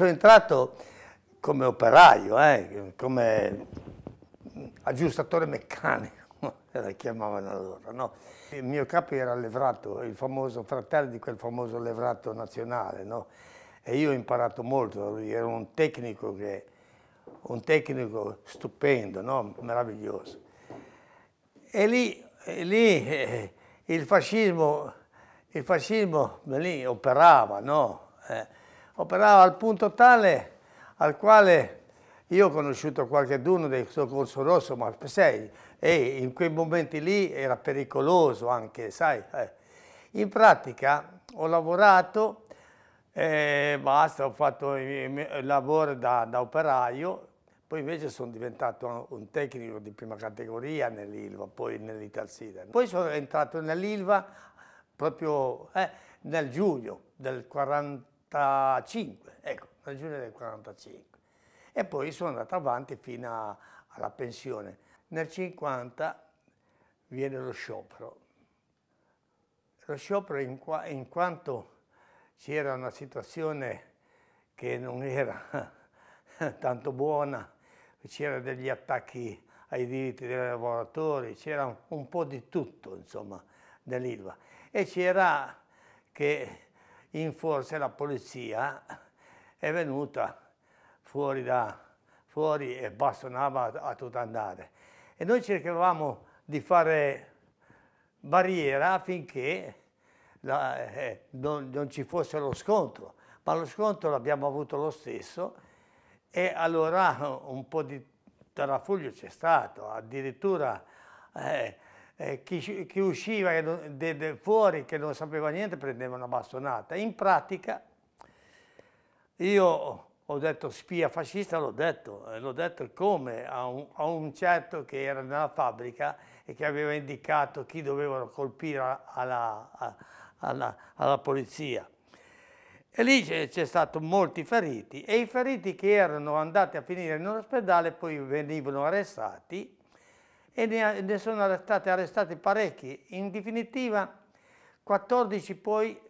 sono entrato come operaio, eh, come aggiustatore meccanico, la chiamavano allora. No? Il mio capo era Levrato, il famoso fratello di quel famoso Levrato nazionale, no? e io ho imparato molto, era un tecnico, che, un tecnico stupendo, no? meraviglioso. E lì, e lì eh, il fascismo, il fascismo lì operava, no? Eh, operava al punto tale al quale io ho conosciuto qualche d'uno del suo corso rosso, ma sei, e in quei momenti lì era pericoloso anche, sai. Eh. In pratica ho lavorato, eh, basta, ho fatto il lavoro da, da, operaio, poi invece sono diventato un tecnico di prima categoria nell'Ilva, poi nell'Italsida. Poi sono entrato nell'Ilva proprio eh, nel giugno del 40, 45, ecco, nel giugno del 45. E poi sono andato avanti fino a, alla pensione. Nel 50 viene lo sciopero. Lo sciopero in, qua, in quanto c'era una situazione che non era tanto buona, c'erano degli attacchi ai diritti dei lavoratori, c'era un, un po' di tutto, insomma, dell'ILVA. E c'era che in forza la polizia è venuta fuori, da, fuori e bastonava a, tutto andare. E noi cercavamo di fare barriera affinché la, eh, non, non, ci fosse lo scontro, ma lo scontro l'abbiamo avuto lo stesso e allora un po' di terrafuglio c'è stato, addirittura eh, eh, chi, chi, usciva che non, de, de fuori che non sapeva niente prendeva una bastonata. In pratica io ho detto spia fascista, l'ho detto, eh, l'ho detto come a un, a un, certo che era nella fabbrica e che aveva indicato chi dovevano colpire alla, alla, alla, alla polizia. E lì c'è stato molti feriti e i feriti che erano andati a finire in un ospedale poi venivano arrestati e ne sono arrestati, arrestati parecchi. In definitiva 14 poi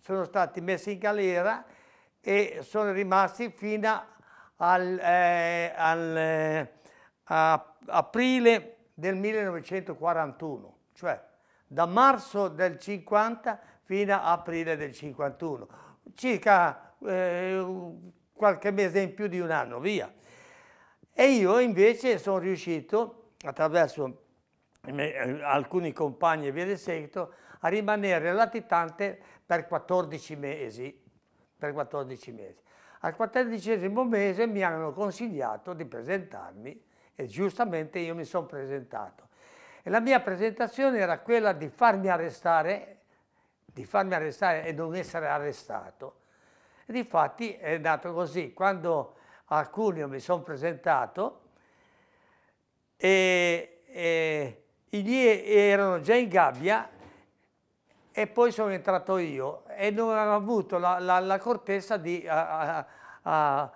sono stati messi in galera e sono rimasti fino al, eh, al eh, aprile del 1941, cioè da marzo del 50 fino a aprile del 51, circa eh, qualche mese in più di un anno, via. E io invece sono riuscito a attraverso eh, alcuni compagni e via di seguito, a rimanere latitante per 14 mesi. Per 14 mesi. Al quattordicesimo mese mi hanno consigliato di presentarmi e giustamente io mi sono presentato. E la mia presentazione era quella di farmi arrestare, di farmi arrestare e non essere arrestato. E difatti è andato così, quando a Cuneo mi sono presentato, e, e i die erano già in gabbia e poi sono entrato io e non avevo avuto la, la, la cortesa di a, a,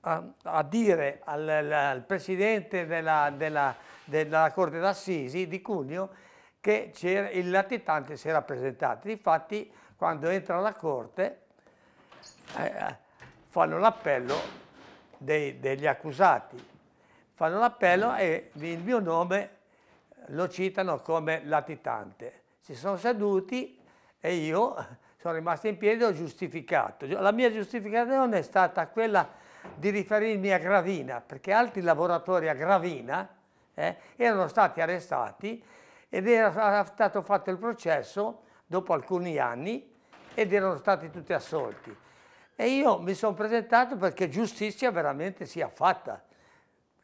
a, a dire al, al presidente della, della, della Corte d'Assisi di Cuneo che il latitante si era presentato. Infatti quando entra la Corte eh, eh fanno l'appello degli accusati fanno l'appello e il mio nome lo citano come latitante. Si sono seduti e io sono rimasto in piedi e ho giustificato. Cioè, la mia giustificazione è stata quella di riferirmi a Gravina, perché altri lavoratori a Gravina eh, erano stati arrestati ed era stato fatto il processo dopo alcuni anni ed erano stati tutti assolti. E io mi sono presentato perché giustizia veramente sia fatta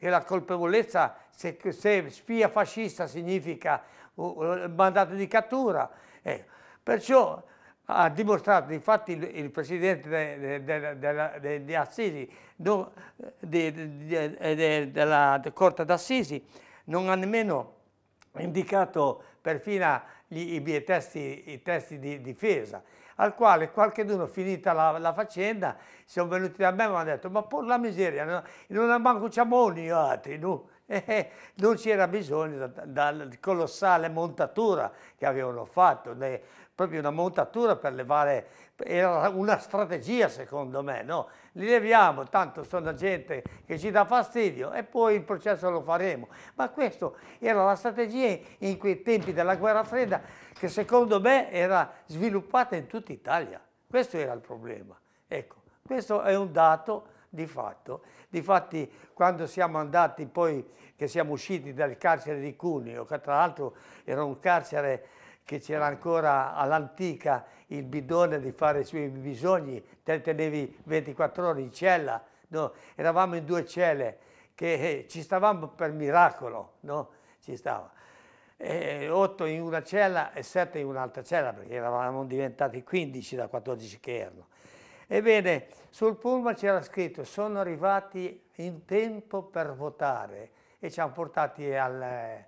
che la colpevolezza, se, se spia fascista significa uh, mandato di cattura, eh, perciò ha dimostrato, infatti il, il presidente di Assisi, della Corte d'Assisi, non ha nemmeno indicato perfino gli, i, i, testi, i testi di difesa al quale qualcheduno finita la, la faccenda sono venuti da me e mi hanno detto ma pur la miseria, no? non ha manco ciamoni, no? Eh, eh, non c'era bisogno della colossale montatura che avevano fatto, né, proprio una montatura per levare, era una strategia secondo me, no? li leviamo, tanto sono gente che ci dà fastidio e poi il processo lo faremo. Ma questa era la strategia in quei tempi della guerra fredda che secondo me era sviluppata in tutta Italia. Questo era il problema. Ecco, questo è un dato di fatto. Difatti quando siamo andati poi, che siamo usciti dal carcere di Cuneo, che tra l'altro era un carcere che c'era ancora all'antica il bidone di fare i suoi bisogni, te tenevi 24 ore in cella, no? eravamo in due celle, che eh, ci stavamo per miracolo, no? ci stava. E otto in una cella e 7 in un'altra cella, perché eravamo diventati 15 da 14 che erano. Ebbene, sul pullman c'era scritto sono arrivati in tempo per votare e ci hanno portati al eh,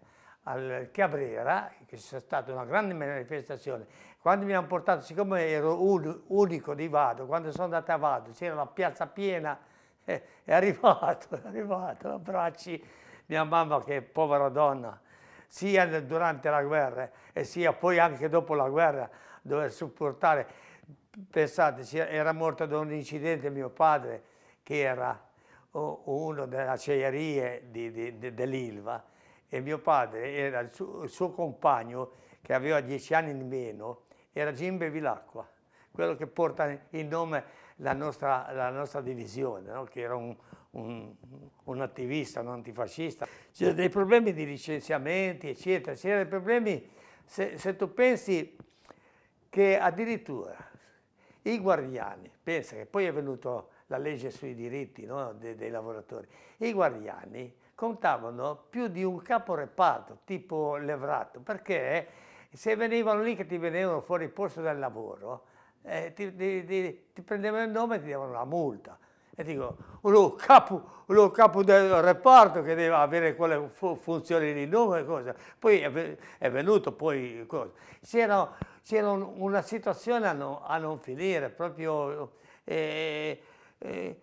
al Cabrera, che c'è stata una grande manifestazione, quando mi hanno portato, siccome ero unico di Vado, quando sono andato a Vado c'era la piazza piena, eh, è arrivato, è arrivato, abbracci mia mamma che è povera donna, sia durante la guerra e sia poi anche dopo la guerra, dover supportare, pensate, era morto da un incidente mio padre che era oh, uno delle acciaierie dell'Ilva, e mio padre era il suo, il suo compagno che aveva dieci anni di meno, era Jim Bevilacqua, quello che porta in nome la nostra, la nostra divisione, no? che era un, un, un, attivista, un antifascista. C'erano dei problemi di licenziamenti, eccetera, c'erano dei problemi, se, se tu pensi che addirittura i guardiani, pensa che poi è venuta la legge sui diritti no, dei, dei lavoratori, i guardiani contavano più di un caporeparto, tipo levrato, perché se venivano lì che ti venivano fuori il posto del lavoro, eh, ti, ti, ti, ti, prendevano il nome e ti davano la multa. E dico, lo capo, uno capo del reparto che deve avere quelle funzioni di nome, e cosa. poi è, venuto poi cosa. C'era, una situazione a non, a non, finire, proprio... Eh, eh,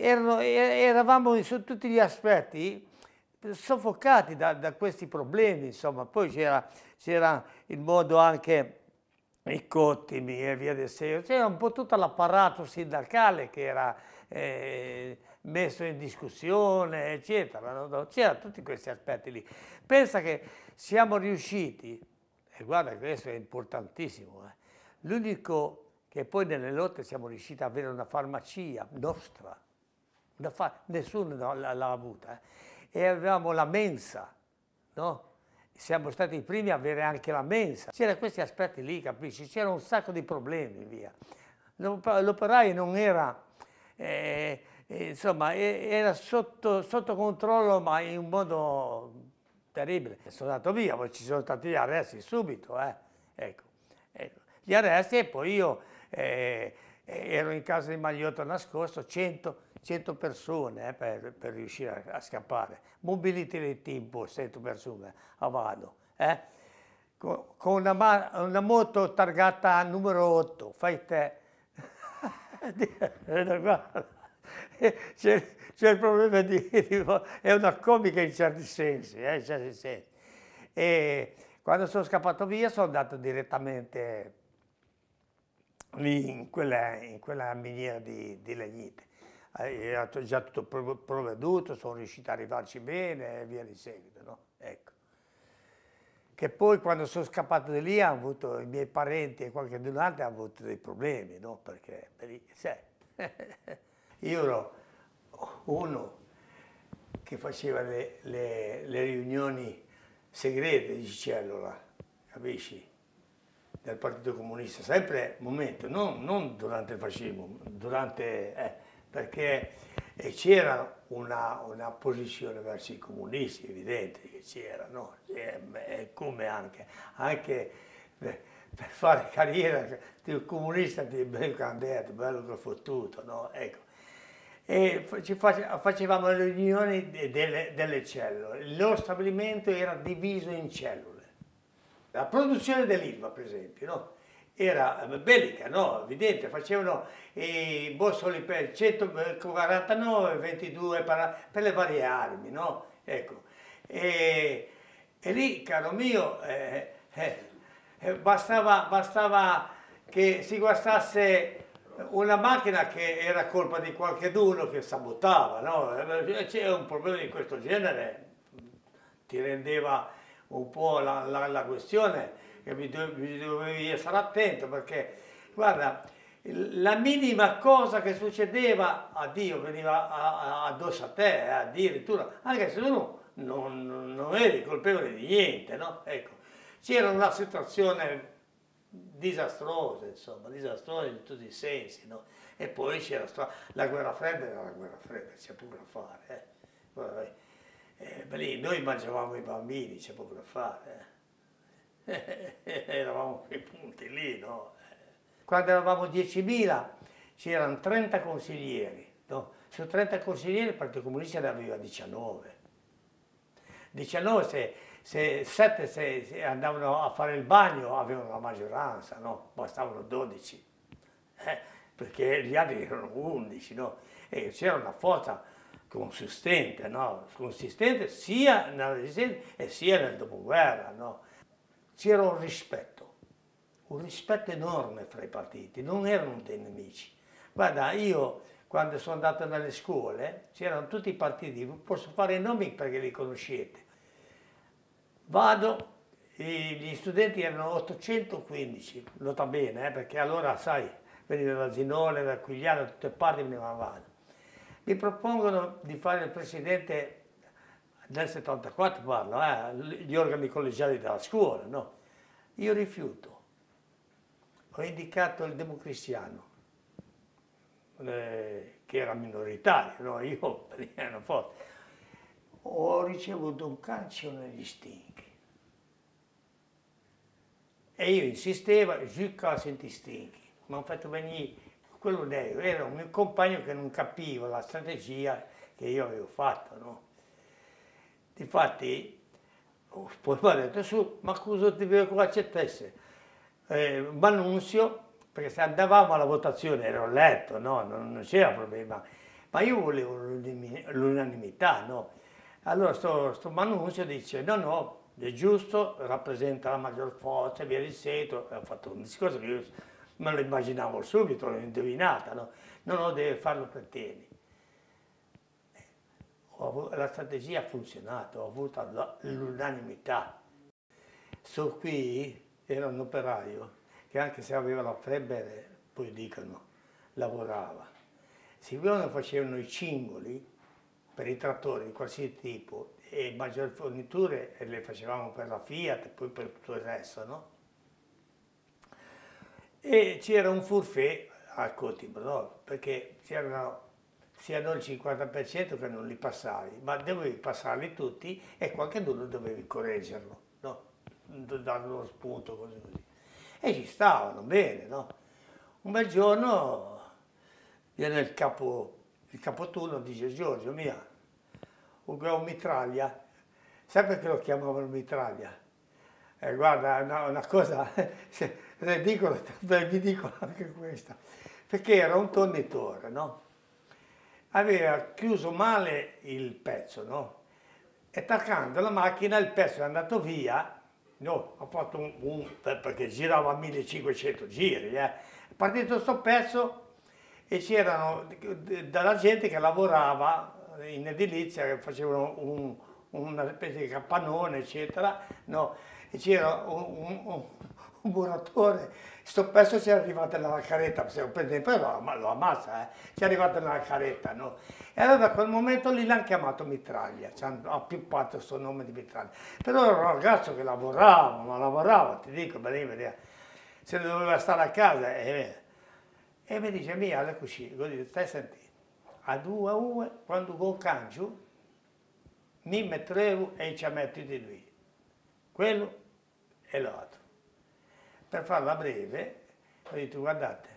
erano, er-, eravamo su tutti gli aspetti soffocati da, da questi problemi, insomma. Poi c'era il modo anche i cottimi e via del dicendo, c'era un po' tutto l'apparato sindacale che era eh, messo in discussione, eccetera. C'era tutti questi aspetti lì. Pensa che siamo riusciti, e guarda questo è importantissimo, eh, l'unico che poi nelle lotte siamo riusciti ad avere una farmacia nostra, da fare, nessuno l'ha avuta. Eh. E avevamo la mensa, no? Siamo stati i primi a avere anche la mensa. C'erano questi aspetti lì, capisci? C'erano un sacco di problemi, via. L'operaio non era, eh, eh insomma, era sotto, sotto controllo, ma in un modo terribile. Sono andato via, poi ci sono stati gli arresti subito, eh. ecco, ecco. Gli arresti e poi io eh, eh, ero in casa di Magliotto nascosto, 100, 100 persone eh, per, per, riuscire a, a scappare. Mobility del tempo, 100 persone, avano. Eh? Con, con una, una, moto targata numero 8, fai te. c'è, il problema di, di, È una comica in certi sensi. Eh, in certi sensi. E quando sono scappato via sono andato direttamente lì in quella, in quella miniera di, di Legnite era eh, già tutto provveduto, sono riuscito a arrivarci bene e via di seguito. No? Ecco. Che poi quando sono scappato di lì, avuto, i miei parenti e qualche di altro hanno avuto dei problemi, no? perché sai, cioè, io ero uno che faceva le, le, le riunioni segrete di Cicellola, capisci? Del Partito Comunista, sempre momento, non, non durante il fascismo, durante... Eh, perché c'era una, una, posizione verso i comunisti, evidente che c'era, no? e, come anche, anche per fare carriera il comunista ti bello candidato, bello che fottuto, no? Ecco. E facevamo le riunioni delle, delle cellule, il loro stabilimento era diviso in cellule. La produzione dell'ILVA, per esempio, no? era eh, bellica, no? Evidente, facevano i bossoli per 149, 22 per, per le varie armi, no? Ecco. E, e lì, caro mio, eh, eh, eh bastava, bastava che si guastasse una macchina che era colpa di qualcuno che sabotava, no? Eh, C'era un problema di questo genere, ti rendeva un po' la, la, la questione che mi, mi dovevi attento perché, guarda, la minima cosa che succedeva a Dio veniva a, a, addosso a te, eh, addirittura, anche se tu non, non, eri colpevole di niente, no? Ecco, c'era una situazione disastrosa, insomma, disastrosa in tutti i sensi, no? E poi c'era la guerra fredda, era la guerra fredda, c'è poco da fare, eh? eh, lì noi mangiavamo i bambini, c'è poco da fare, eh? Eh, eh, eravamo quei punti lì, no? Quando eravamo 10.000 c'erano 30 consiglieri, no? Su 30 consiglieri il Partito Comunista ne aveva 19. 19 se, se 7 se, se andavano a fare il bagno avevano la maggioranza, no? Bastavano 12. Eh, perché gli altri erano 11, no? E c'era una forza consistente, no? consistente sia nella resistenza e sia nel dopoguerra, no? c'era un rispetto, un rispetto enorme fra i partiti, non erano dei nemici. Guarda, io quando sono andato nelle scuole, c'erano tutti i partiti, posso fare i nomi perché li conoscete. Vado, gli studenti erano 815, nota bene, eh, perché allora, sai, veniva da Zinone, da Quigliano, da tutte parti venivano avanti. Mi propongono di fare il presidente nel 74 parlo, eh, gli organi collegiali della scuola, no? Io rifiuto. Ho indicato il democristiano, eh, che era minoritario, no? Io, ero forte. Ho ricevuto un calcio negli stinchi. E io insistevo, giù calcio negli stinchi. Mi hanno fatto venire quello nero, era un mio compagno che non capiva la strategia che io avevo fatto, no? Infatti, oh, poi ho detto su, ma cosa ti vedo con la CTS? Eh, Manunzio, perché se andavamo alla votazione ero a letto, no, non, non c'era problema, ma io volevo l'unanimità, no? Allora questo sto Manunzio dice no, no, è giusto, rappresenta la maggior forza, via di seto, ha fatto un discorso che io me lo immaginavo subito, l'ho indovinata, no? no, no, deve farlo per tieni la strategia ha funzionato, ho avuto l'unanimità. Su qui era un operaio che anche se aveva la febbre, poi dicono, lavorava. Siccome facevano i cingoli per i trattori di qualsiasi tipo e maggiori forniture le facevamo per la Fiat e poi per tutto il resto, no? E c'era un furfè a Cotibro, perché c'erano siano il 50% che non li passavi, ma dovevi passarli tutti e qualcuno dovevi correggerlo, no? Darlo uno spunto così così. E ci stavano bene, no? Un bel giorno viene il capo, il capoturno dice Giorgio mia, ho un mitraglia, sai perché lo chiamavano mitraglia? Eh, guarda, no, una cosa ridicola, vi dico anche questa, perché era un tornitore, no? aveva chiuso male il pezzo, no? E attaccando la macchina il pezzo è andato via, no, ha fatto un, un perché girava 1500 giri, eh. è partito questo pezzo e c'erano della gente che lavorava in edilizia, che facevano un, una specie di capannone, eccetera, no, e c'era un, un buon attore. Sto pezzo si è arrivato nella caretta, se lo prende poi lo, lo ammazza, eh. si è arrivato nella caretta, no? E allora da quel momento lì l'hanno chiamato Mitraglia, cioè, ha piuppato questo nome di Mitraglia. Però era un ragazzo che lavorava, ma lavorava, ti dico, veniva, se doveva stare a casa. E, eh, eh. e mi dice, mia, allora così, così, stai sentendo, a due a due, quando go cancio, mi mettevo e ci ha messo di lui, quello e l'altro per farla breve, ho detto guardate,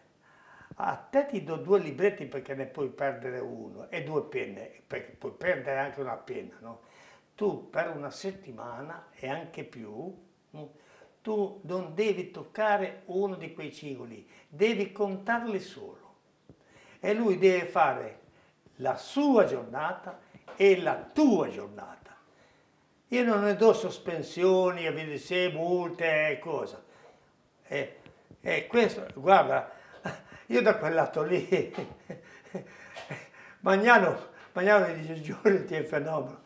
a te ti do due libretti perché ne puoi perdere uno e due penne, perché puoi perdere anche una penna, no? Tu per una settimana e anche più, mm, tu non devi toccare uno di quei cingoli, devi contarli solo. E lui deve fare la sua giornata e la tua giornata. Io non ne do sospensioni, e vi multe e eh, cosa e, e questo, guarda, io da quel lato lì, Magnano, Magnano dice, giuro, ti è fenomeno.